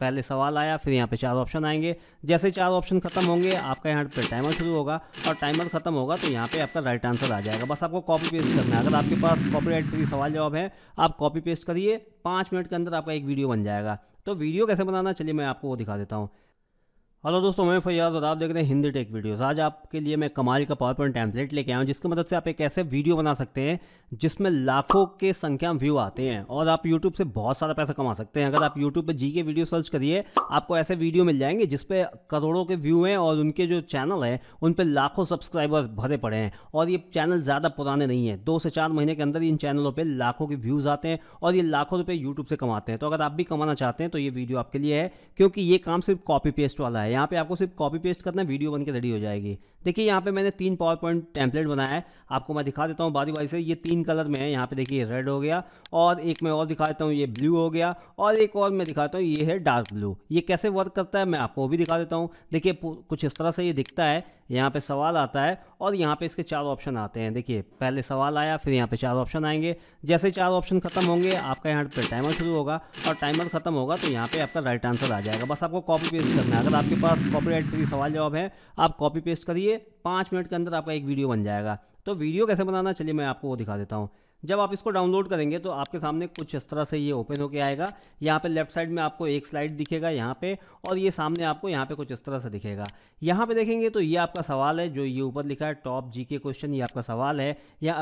पहले सवाल आया फिर यहाँ पे चार ऑप्शन आएंगे जैसे चार ऑप्शन खत्म होंगे आपका यहाँ पे टाइमर शुरू होगा और टाइमर खत्म होगा तो यहाँ पे आपका राइट आंसर आ जाएगा बस आपको कॉपी पेस्ट करना है अगर आपके पास कॉपीराइट फ्री सवाल जवाब है आप कॉपी पेस्ट करिए पाँच मिनट के अंदर आपका एक वीडियो बन जाएगा तो वीडियो कैसे बनाना चलिए मैं आपको वो दिखा देता हूँ हेलो दोस्तों मैं फैयाज और आप देख रहे हैं हिंदी टेक वीडियोस आज आपके लिए मैं कमाल का पावर पॉइंट टैंपलेट लेके आया हूँ जिसकी मदद से आप एक ऐसे वीडियो बना सकते हैं जिसमें लाखों के संख्या में व्यू आते हैं और आप यूट्यूब से बहुत सारा पैसा कमा सकते हैं अगर आप यूट्यूब पर जी के वीडियो सर्च करिए आपको ऐसे वीडियो मिल जाएंगे जिसपे करोड़ों के व्यू हैं और उनके जो चैनल हैं उन पर लाखों सब्सक्राइबर्स भरे पड़े हैं और ये चैनल ज़्यादा पुराने नहीं है दो से चार महीने के अंदर इन चैनलों पर लाखों के व्यूज़ आते हैं और ये लाखों रुपये यूट्यूब से कमाते हैं तो अगर आप भी कमाना चाहते हैं तो ये वीडियो आपके लिए है क्योंकि ये काम सिर्फ कॉपी पेस्ट वाला है यहाँ पे आपको सिर्फ कॉपी पेस्ट करना है वीडियो बन के रेडी हो जाएगी देखिए यहाँ पे मैंने तीन पावर पॉइंट टेम्पलेट बनाया है आपको मैं दिखा देता हूँ बारी बारी से ये तीन कलर में है यहाँ पे देखिए रेड हो गया और एक मैं और दिखा देता हूँ ये ब्लू हो गया और एक और मैं दिखाता हूँ ये है डार्क ब्लू ये कैसे वर्क करता है मैं आपको वो भी दिखा देता हूँ देखिए कुछ इस तरह से ये दिखता है यहाँ पे सवाल आता है और यहाँ पे इसके चार ऑप्शन आते हैं देखिए पहले सवाल आया फिर यहाँ पे चार ऑप्शन आएंगे जैसे चार ऑप्शन खत्म होंगे आपका यहाँ पे टाइमर शुरू होगा और टाइमर खत्म होगा तो यहाँ पे आपका राइट आंसर आ जाएगा बस आपको कॉपी पेस्ट करना है अगर आपके पास कॉपीराइट फ्री सवाल जवाब है आप कॉपी पेस्ट करिए पाँच मिनट के अंदर आपका एक वीडियो बन जाएगा तो वीडियो कैसे बनाना चलिए मैं आपको वो दिखा देता हूँ जब आप इसको डाउनलोड करेंगे तो आपके सामने कुछ इस तरह से ये ओपन होके आएगा यहाँ पे लेफ्ट साइड में आपको एक स्लाइड दिखेगा यहाँ पे और ये सामने आपको यहाँ पे कुछ इस तरह से दिखेगा यहाँ पे देखेंगे तो ये आपका सवाल है जो ये ऊपर लिखा है टॉप जी के क्वेश्चन ये आपका सवाल है या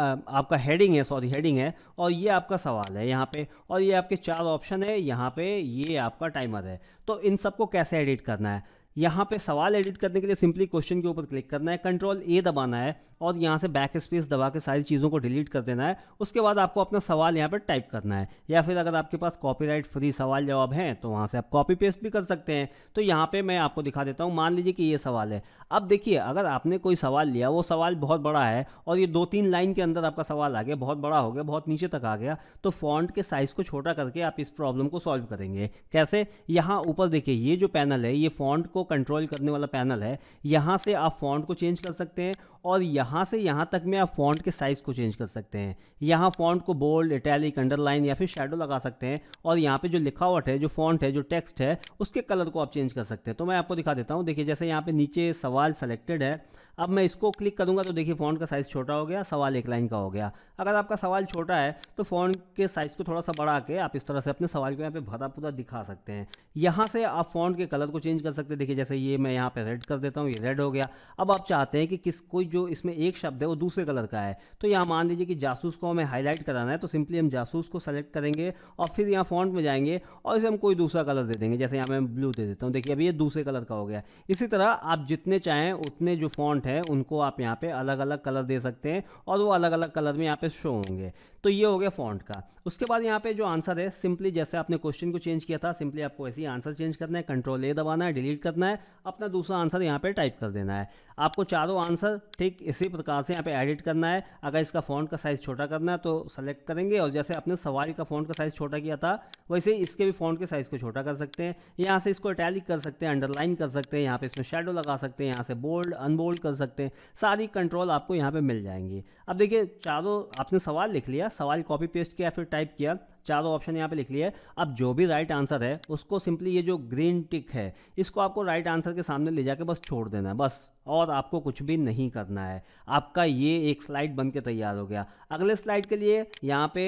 आपका हेडिंग है सॉरी हेडिंग है और ये आपका सवाल है यहाँ पर और ये आपके चार ऑप्शन है यहाँ पर ये आपका टाइमर है तो इन सबको कैसे एडिट करना है यहाँ पे सवाल एडिट करने के लिए सिंपली क्वेश्चन के ऊपर क्लिक करना है कंट्रोल ए दबाना है और यहाँ से बैक स्पेस दबा के सारी चीज़ों को डिलीट कर देना है उसके बाद आपको अपना सवाल यहाँ पर टाइप करना है या फिर अगर आपके पास कॉपीराइट फ्री सवाल जवाब हैं तो वहाँ से आप कॉपी पेस्ट भी कर सकते हैं तो यहाँ पर मैं आपको दिखा देता हूँ मान लीजिए कि ये सवाल है अब देखिए अगर आपने कोई सवाल लिया वो सवाल बहुत बड़ा है और ये दो तीन लाइन के अंदर आपका सवाल आ गया बहुत बड़ा हो गया बहुत नीचे तक आ गया तो फॉन्ट के साइज़ को छोटा करके आप इस प्रॉब्लम को सॉल्व करेंगे कैसे यहाँ ऊपर देखिए ये जो पैनल है ये फॉन्ट को कंट्रोल करने वाला पैनल है यहाँ से आप फॉन्ट को चेंज कर सकते हैं और यहाँ से यहाँ तक में आप फॉन्ट के साइज़ को चेंज कर सकते हैं यहाँ फॉन्ट को बोल्ड इटैलिक अंडरलाइन या फिर शेडो लगा सकते हैं और यहाँ पे जो लिखावट है जो फॉन्ट है जो टेक्स्ट है उसके कलर को आप चेंज कर सकते हैं तो मैं आपको दिखा देता हूँ देखिए जैसे यहाँ पे नीचे सवाल सेलेक्टेड है अब मैं इसको क्लिक करूँगा तो देखिए फ़ॉन्ट का साइज़ छोटा हो गया सवाल एक लाइन का हो गया अगर आपका सवाल छोटा है तो फ़ॉन्ट के साइज़ को थोड़ा सा बढ़ा के आप इस तरह से अपने सवाल को यहाँ पे भरा पूरा दिखा सकते हैं यहाँ से आप फ़ॉन्ट के कलर को चेंज कर सकते हैं देखिए जैसे ये मैं यहाँ पर रेड कर देता हूँ ये रेड हो गया अब आप चाहते हैं कि किस कोई जो इसमें एक शब्द है वो दूसरे कलर का है तो यहाँ मान लीजिए कि जासूस को हमें हाईलाइट कराना है तो सिंपली हम जासूस को सेलेक्ट करेंगे और फिर यहाँ फ़ॉन्ट में जाएंगे और इसे हम कोई दूसरा कलर दे देंगे जैसे यहाँ मैं ब्लू दे देता हूँ देखिए अभी ये दूसरे कलर का हो गया इसी तरह आप जितने चाहें उतने जो फ़ॉन्ट प्लांट है उनको आप यहाँ पे अलग अलग कलर दे सकते हैं और वो अलग अलग कलर में यहाँ पे शो होंगे तो ये हो गया फॉन्ट का उसके बाद यहाँ पे जो आंसर है सिंपली जैसे आपने क्वेश्चन को चेंज किया था सिंपली आपको ऐसे ही आंसर चेंज करना है कंट्रोल ए दबाना है डिलीट करना है अपना दूसरा आंसर यहाँ पे टाइप कर देना है आपको चारों आंसर ठीक इसी प्रकार से यहाँ पे एडिट करना है अगर इसका फॉन्ट का साइज़ छोटा करना है तो सेलेक्ट करेंगे और जैसे आपने सवाल का फॉन्ट का साइज़ छोटा किया था वैसे इसके भी फॉन्ट के साइज़ को छोटा कर सकते हैं यहाँ से इसको अटैलिक कर सकते हैं अंडरलाइन कर सकते हैं यहाँ पे इसमें शेडो लगा सकते हैं यहाँ से बोल्ड अनबोल्ड कर कर सकते हैं सारी कंट्रोल आपको यहाँ पे मिल जाएंगी अब देखिए चारों आपने सवाल लिख लिया सवाल कॉपी पेस्ट किया फिर टाइप किया चारों ऑप्शन यहाँ पे लिख लिए अब जो भी राइट आंसर है उसको सिंपली ये जो ग्रीन टिक है इसको आपको राइट आंसर के सामने ले जाके बस छोड़ देना है बस और आपको कुछ भी नहीं करना है आपका ये एक स्लाइड बन के तैयार हो गया अगले स्लाइड के लिए यहाँ पे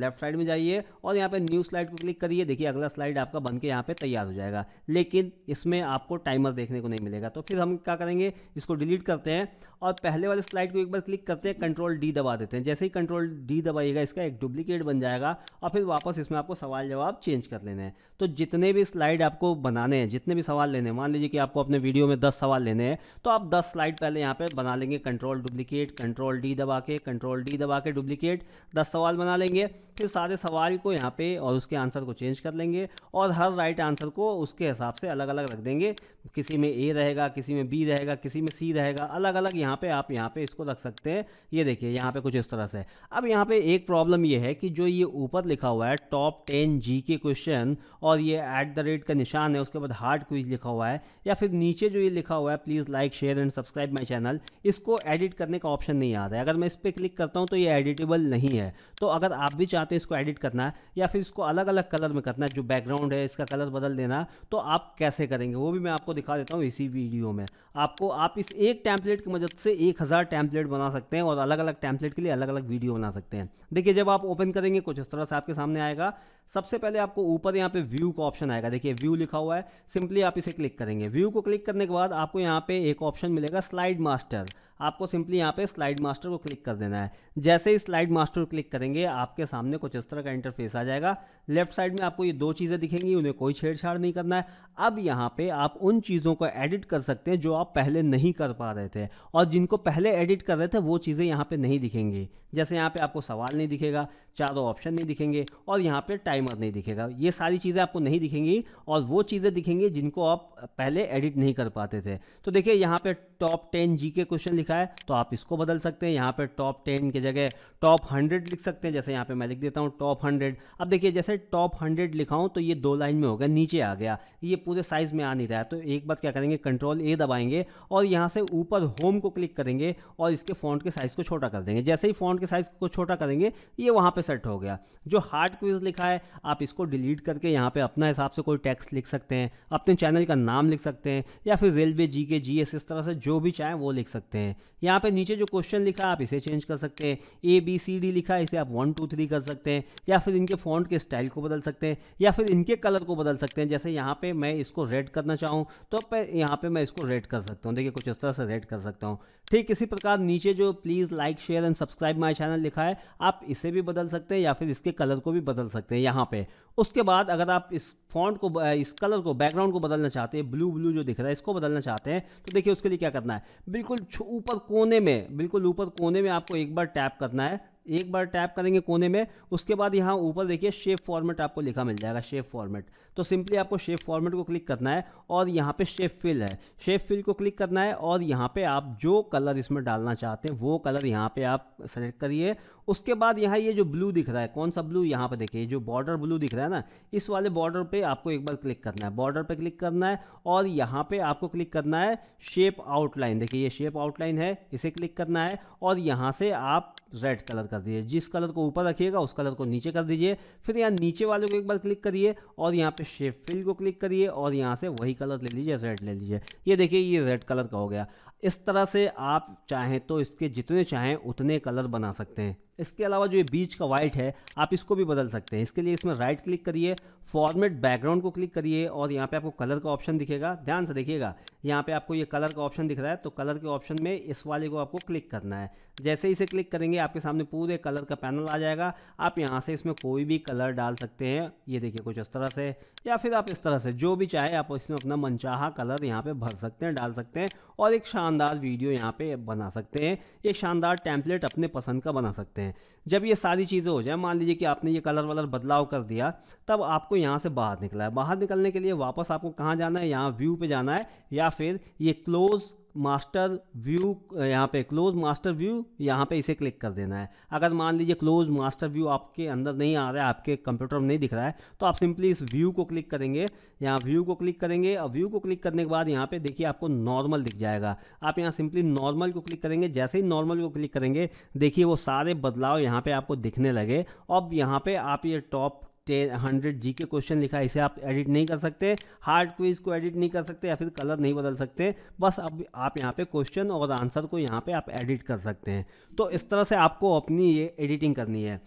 लेफ्ट साइड में जाइए और यहाँ पे न्यू स्लाइड को क्लिक करिए देखिए अगला स्लाइड आपका बन के यहाँ पे तैयार हो जाएगा लेकिन इसमें आपको टाइमर देखने को नहीं मिलेगा तो फिर हम क्या करेंगे इसको डिलीट करते हैं और पहले वाले स्लाइड को एक बार क्लिक करते हैं कंट्रोल डी दबा देते हैं जैसे ही कंट्रोल डी दबाइएगा इसका एक डुप्लीकेट बन जाएगा और फिर वापस इसमें आपको सवाल जवाब चेंज कर लेने हैं तो जितने भी स्लाइड आपको बनाने हैं जितने भी सवाल लेने हैं मान लीजिए कि आपको अपने वीडियो में दस सवाल लेने हैं तो आप दस स्लाइड पहले यहाँ पे बना लेंगे कंट्रोल डुप्लीकेट कंट्रोल डी दबा के कंट्रोल डी दबा के डुप्लीकेट दस सवाल बना लेंगे फिर सारे सवाल को यहाँ पर और उसके आंसर को चेंज कर लेंगे और हर राइट आंसर को उसके हिसाब से अलग अलग रख देंगे किसी में ए रहेगा किसी में बी रहेगा किसी में सी रहेगा अलग अलग यहाँ पे आप यहाँ पे इसको रख सकते हैं ये देखिए यहाँ पे कुछ इस तरह से अब यहाँ पे एक प्रॉब्लम ये है कि जो ये ऊपर लिखा हुआ है टॉप टेन जी के क्वेश्चन और ये ऐट द रेट का निशान है उसके बाद हार्ड क्विज लिखा हुआ है या फिर नीचे जो ये लिखा हुआ है please like share and subscribe my channel इसको एडिट करने का ऑप्शन नहीं आता है अगर मैं इस पर क्लिक करता हूँ तो ये एडिटेबल नहीं है तो अगर आप भी चाहते हैं इसको एडिट करना या फिर इसको अलग अलग कलर में करना है जो बैकग्राउंड है इसका कलर बदल देना तो आप कैसे करेंगे वो भी मैं आपको दिखा देता हूँ इसी वीडियो में आपको आप इस एक टैंपलेट की मदद से एक हज़ार टैंपलेट बना सकते हैं और अलग अलग टैंपलेट के लिए अलग अलग वीडियो बना सकते हैं देखिए जब आप ओपन करेंगे कुछ इस तरह से आपके सामने आएगा सबसे पहले आपको ऊपर यहाँ पे व्यू का ऑप्शन आएगा देखिए व्यू लिखा हुआ है सिंपली आप इसे क्लिक करेंगे व्यू को क्लिक करने के बाद आपको यहाँ पे एक ऑप्शन मिलेगा स्लाइड मास्टर आपको सिंपली यहाँ पे स्लाइड मास्टर को क्लिक कर देना है जैसे ही स्लाइड मास्टर को क्लिक करेंगे आपके सामने कुछ इस तरह का इंटरफेस आ जाएगा लेफ्ट साइड में आपको ये दो चीज़ें दिखेंगी उन्हें कोई छेड़छाड़ नहीं करना है अब यहाँ पे आप उन चीज़ों को एडिट कर सकते हैं जो आप पहले नहीं कर पा रहे थे और जिनको पहले एडिट कर रहे थे वो चीज़ें यहाँ पर नहीं दिखेंगी जैसे यहाँ पर आपको सवाल नहीं दिखेगा चारों ऑप्शन नहीं दिखेंगे और यहाँ पर टाइप टाइमर नहीं दिखेगा ये सारी चीज़ें आपको नहीं दिखेंगी और वो चीज़ें दिखेंगी जिनको आप पहले एडिट नहीं कर पाते थे तो देखिए यहाँ पे टॉप टेन जी के क्वेश्चन लिखा है तो आप इसको बदल सकते हैं यहाँ पे टॉप टेन के जगह टॉप हंड्रेड लिख सकते हैं जैसे यहाँ पे मैं लिख देता हूँ टॉप हंड्रेड अब देखिए जैसे टॉप हंड्रेड लिखाऊँ तो ये दो लाइन में हो गया नीचे आ गया ये पूरे साइज़ में आ नहीं रहा है तो एक बार क्या करेंगे कंट्रोल ए दबाएंगे और यहाँ से ऊपर होम को क्लिक करेंगे और इसके फ़ॉन्ट के साइज़ को छोटा कर देंगे जैसे ही फ़ॉन्ट के साइज़ को छोटा करेंगे ये वहाँ पर सेट हो गया जो हार्ड क्विज लिखा है आप इसको डिलीट करके यहाँ पे अपना हिसाब से कोई टेक्स्ट लिख सकते हैं अपने चैनल का नाम लिख सकते हैं या फिर रेलवे जी के जी एस इस तरह से जो भी चाहें वो लिख सकते हैं यहाँ पे नीचे जो क्वेश्चन लिखा आप इसे चेंज कर सकते हैं ए बी सी डी लिखा इसे आप वन टू थ्री कर सकते हैं या फिर इनके फॉन्ट के स्टाइल को बदल सकते हैं या फिर इनके कलर को बदल सकते हैं जैसे यहाँ पर मैं इसको रेड करना चाहूँ तो यहाँ पर मैं इसको रेड कर सकता हूँ देखिए कुछ इस तरह से रेड कर सकता हूँ ठीक इसी प्रकार नीचे जो please like share and subscribe my channel लिखा है आप इसे भी बदल सकते हैं या फिर इसके कलर को भी बदल सकते हैं यहाँ पे उसके बाद अगर आप इस फॉन्ट को इस कलर को बैकग्राउंड को बदलना चाहते हैं ब्लू ब्लू जो दिख रहा है इसको बदलना चाहते हैं तो देखिए उसके लिए क्या करना है बिल्कुल ऊपर कोने में बिल्कुल ऊपर कोने में आपको एक बार टैप करना है एक बार टैप करेंगे कोने में उसके बाद यहाँ ऊपर देखिए शेप फॉर्मेट आपको लिखा मिल जाएगा शेप फॉर्मेट तो सिंपली आपको शेप फॉर्मेट को क्लिक करना है और यहाँ पे शेप फिल है शेप फिल को क्लिक करना है और यहाँ पे आप जो कलर इसमें डालना चाहते हैं वो कलर यहाँ पे आप सेलेक्ट करिए उसके बाद यहाँ ये जो ब्लू दिख रहा है कौन सा ब्लू यहाँ पे देखिए जो बॉर्डर ब्लू दिख रहा है ना इस वाले बॉर्डर पर आपको एक बार क्लिक करना है बॉर्डर पर क्लिक करना है और यहाँ पर आपको क्लिक करना है शेप आउटलाइन देखिए ये शेप आउटलाइन है इसे क्लिक करना है और यहाँ से आप रेड कलर कर दीजिए जिस कलर को ऊपर रखिएगा उस कलर को नीचे कर दीजिए फिर यहाँ नीचे वाले को एक बार क्लिक करिए और यहाँ पे शेप फिल को क्लिक करिए और यहाँ से वही कलर ले लीजिए रेड ले लीजिए ये देखिए ये रेड कलर का हो गया इस तरह से आप चाहें तो इसके जितने चाहें उतने कलर बना सकते हैं इसके अलावा जो ये बीच का वाइट है आप इसको भी बदल सकते हैं इसके लिए इसमें राइट क्लिक करिए फॉर्मेट बैकग्राउंड को क्लिक करिए और यहाँ पे आपको कलर का ऑप्शन दिखेगा ध्यान से देखिएगा यहाँ पे आपको ये कलर का ऑप्शन दिख रहा है तो कलर के ऑप्शन में इस वाले को आपको क्लिक करना है जैसे इसे क्लिक करेंगे आपके सामने पूरे कलर का पैनल आ जाएगा आप यहाँ से इसमें कोई भी कलर डाल सकते हैं ये देखिए कुछ इस तरह से या फिर आप इस तरह से जो भी चाहे आप इसमें अपना मनचाहा कलर यहाँ पर भर सकते हैं डाल सकते हैं और एक शानदार वीडियो यहाँ पर बना सकते हैं एक शानदार टैंपलेट अपने पसंद का बना सकते हैं हैं जब ये सारी चीज़ें हो जाए मान लीजिए कि आपने ये कलर वलर बदलाव कर दिया तब आपको यहाँ से बाहर निकला है बाहर निकलने के लिए वापस आपको कहाँ जाना है यहाँ व्यू पे जाना है या फिर ये क्लोज़ मास्टर व्यू यहाँ पे क्लोज मास्टर व्यू यहाँ पे इसे क्लिक कर देना है अगर मान लीजिए क्लोज मास्टर व्यू आपके अंदर नहीं आ रहा है आपके कंप्यूटर में नहीं दिख रहा है तो आप सिंपली इस व्यू को क्लिक करेंगे यहाँ व्यू को क्लिक करेंगे और व्यू को क्लिक करने के बाद यहाँ पे देखिए आपको नॉर्मल दिख जाएगा आप यहाँ सिंपली नॉर्मल को क्लिक करेंगे जैसे ही नॉर्मल को क्लिक करेंगे देखिए वो सारे बदलाव यहाँ पर आपको दिखने लगे अब यहाँ पर आप ये टॉप टेन हंड्रेड जी के क्वेश्चन लिखा है इसे आप एडिट नहीं कर सकते हार्ड क्विज को एडिट नहीं कर सकते या फिर कलर नहीं बदल सकते बस अब आप यहाँ पे क्वेश्चन और आंसर को यहाँ पे आप एडिट कर सकते हैं तो इस तरह से आपको अपनी ये एडिटिंग करनी है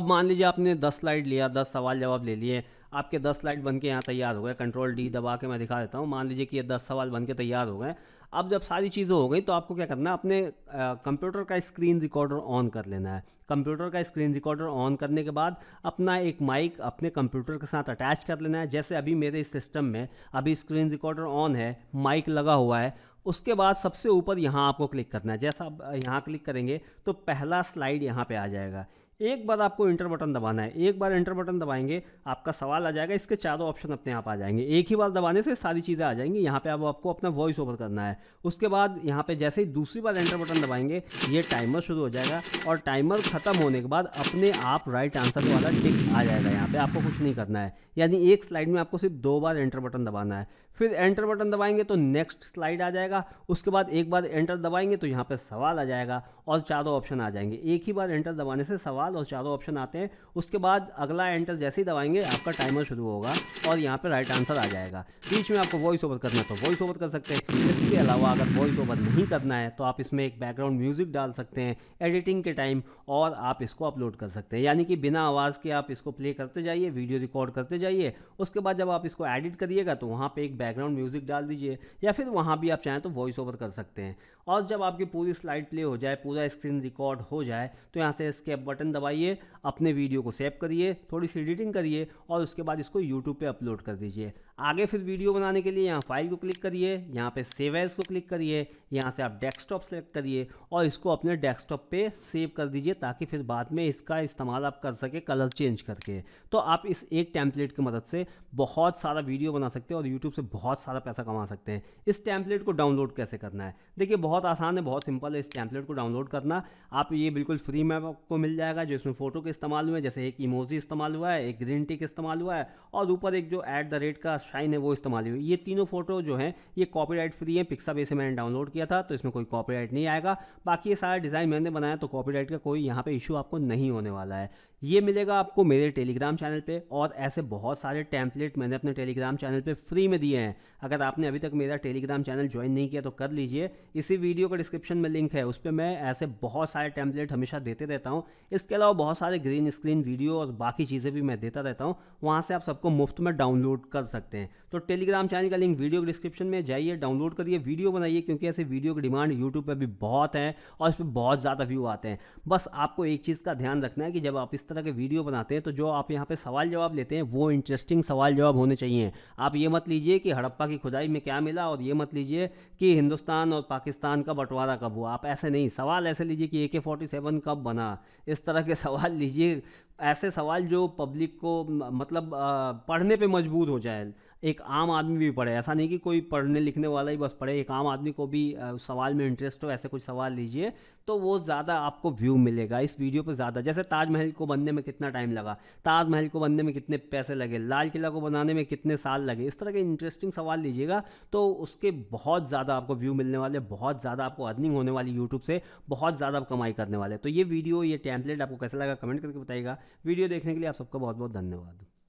अब मान लीजिए आपने दस स्लाइड लिया दस सवाल जवाब ले लिए आपके दस स्लाइड बन के यहाँ तैयार हो गए कंट्रोल डी दबा के मैं दिखा देता हूँ मान लीजिए कि ये दस सवाल बन के तैयार हो गए अब जब सारी चीज़ें हो गई तो आपको क्या करना है अपने कंप्यूटर का स्क्रीन रिकॉर्डर ऑन कर लेना है कंप्यूटर का स्क्रीन रिकॉर्डर ऑन करने के बाद अपना एक माइक अपने कंप्यूटर के साथ अटैच कर लेना है जैसे अभी मेरे इस सिस्टम में अभी स्क्रीन रिकॉर्डर ऑन है माइक लगा हुआ है उसके बाद सबसे ऊपर यहाँ आपको क्लिक करना है जैसा आप यहाँ क्लिक करेंगे तो पहला स्लाइड यहाँ पे आ जाएगा एक बार आपको इंटर बटन दबाना है एक बार इंटर बटन दबाएंगे आपका सवाल आ जाएगा इसके चारों ऑप्शन अपने आप आ जाएंगे एक ही बार दबाने से सारी चीज़ें आ जाएंगी यहाँ पे अब आपको अपना वॉइस ओवर करना है उसके बाद यहाँ पे जैसे ही दूसरी बार एंटर बटन दबाएंगे ये टाइमर शुरू हो जाएगा और टाइमर ख़त्म होने के बाद अपने आप राइट आंसर वाला टिक आ जाएगा यहाँ पर आपको कुछ नहीं करना है यानी एक स्लाइड में आपको सिर्फ दो बार एंटर बटन दबाना है फिर एंटर बटन दबाएंगे तो नेक्स्ट स्लाइड आ जाएगा उसके बाद एक बार एंटर दबाएंगे तो यहाँ पर सवाल आ जाएगा और चारों ऑप्शन आ जाएंगे एक ही बार एंटर दबाने से सवाल साल और चारों ऑप्शन आते हैं उसके बाद अगला एंटर जैसे ही दबाएंगे आपका टाइमर शुरू होगा और यहाँ पे राइट आंसर आ जाएगा बीच में आपको वॉइस ओवर करना तो वॉइस ओवर कर सकते हैं इसके अलावा अगर वॉइस ओवर नहीं करना है तो आप इसमें एक बैकग्राउंड म्यूज़िक डाल सकते हैं एडिटिंग के टाइम और आप इसको अपलोड कर सकते हैं यानी कि बिना आवाज़ के आप इसको प्ले करते जाइए वीडियो रिकॉर्ड करते जाइए उसके बाद जब आप इसको एडिट करिएगा तो वहाँ पर एक बैकग्राउंड म्यूज़िक डाल दीजिए या फिर वहाँ भी आप चाहें तो वॉइस ओवर कर सकते हैं और जब आपकी पूरी स्लाइड प्ले हो जाए पूरा स्क्रीन रिकॉर्ड हो जाए तो यहाँ से स्केप बटन दबाइए अपने वीडियो को सेव करिए थोड़ी सी एडिटिंग करिए और उसके बाद इसको यूट्यूब पर अपलोड कर दीजिए आगे फिर वीडियो बनाने के लिए यहाँ फाइल को क्लिक करिए यहाँ पे सेव एज को क्लिक करिए यहाँ से आप डेस्कटॉप सेलेक्ट करिए और इसको अपने डेस्कटॉप पे सेव कर दीजिए ताकि फिर बाद में इसका इस्तेमाल आप कर सके कलर चेंज करके तो आप इस एक टैंपलेट की मदद से बहुत सारा वीडियो बना सकते हैं और यूट्यूब से बहुत सारा पैसा कमा सकते हैं इस टैंपलेट को डाउनलोड कैसे करना है देखिए बहुत आसान है बहुत सिंपल है इस टैंपलेट को डाउनलोड करना आप ये बिल्कुल फ्री में आपको मिल जाएगा जो इसमें फ़ोटो के इस्तेमाल हुए जैसे एक इमोजी इस्तेमाल हुआ है एक ग्रीन टिक इस्तेमाल हुआ है और ऊपर एक जो एट द रेट का शाइन है वो इस्तेमाल हुई ये तीनों फोटो जो हैं ये कॉपीराइट फ्री है पिक्सा पे से मैंने डाउनलोड किया था तो इसमें कोई कॉपीराइट नहीं आएगा बाकी ये सारा डिज़ाइन मैंने बनाया तो कॉपीराइट का कोई यहाँ पे इशू आपको नहीं होने वाला है ये मिलेगा आपको मेरे टेलीग्राम चैनल पे और ऐसे बहुत सारे टैंपलेट मैंने अपने टेलीग्राम चैनल पे फ्री में दिए हैं अगर आपने अभी तक मेरा टेलीग्राम चैनल ज्वाइन नहीं किया तो कर लीजिए इसी वीडियो का डिस्क्रिप्शन में लिंक है उस पर मैं ऐसे बहुत सारे टैंपलेट हमेशा देते रहता हूँ इसके अलावा बहुत सारे ग्रीन स्क्रीन वीडियो और बाकी चीज़ें भी मैं देता रहता हूँ वहाँ से आप सबको मुफ्त में डाउनलोड कर सकते हैं तो टेलीग्राम चैनल का लिंक वीडियो के डिस्क्रिप्शन में जाइए डाउनलोड करिए वीडियो बनाइए क्योंकि ऐसे वीडियो की डिमांड यूट्यूब पर भी बहुत है और इस पर बहुत ज़्यादा व्यू आते हैं बस आपको एक चीज़ का ध्यान रखना है कि जब आप इस तरह के वीडियो बनाते हैं तो जो आप यहाँ पे सवाल जवाब लेते हैं वो इंटरेस्टिंग सवाल जवाब होने चाहिए आप ये मत लीजिए कि हड़प्पा की खुदाई में क्या मिला और ये मत लीजिए कि हिंदुस्तान और पाकिस्तान का बंटवारा कब हुआ आप ऐसे नहीं सवाल ऐसे लीजिए कि ए के फोर्टी सेवन कब बना इस तरह के सवाल लीजिए ऐसे सवाल जो पब्लिक को मतलब पढ़ने पर मजबूर हो जाए एक आम आदमी भी पढ़े ऐसा नहीं कि कोई पढ़ने लिखने वाला ही बस पढ़े एक आम आदमी को भी उस सवाल में इंटरेस्ट हो ऐसे कुछ सवाल लीजिए तो वो ज़्यादा आपको व्यू मिलेगा इस वीडियो पर ज़्यादा जैसे ताजमहल को बनने में कितना टाइम लगा ताजमहल को बनने में कितने पैसे लगे लाल किला को बनाने में कितने साल लगे इस तरह के इंटरेस्टिंग सवाल लीजिएगा तो उसके बहुत ज़्यादा आपको व्यू मिलने वाले बहुत ज़्यादा आपको अर्निंग होने वाली यूट्यूब से बहुत ज़्यादा आप कमाई करने वाले तो ये वीडियो ये टैंपलेट आपको कैसा लगा कमेंट करके बताइएगा वीडियो देखने के लिए आप सबका बहुत बहुत धन्यवाद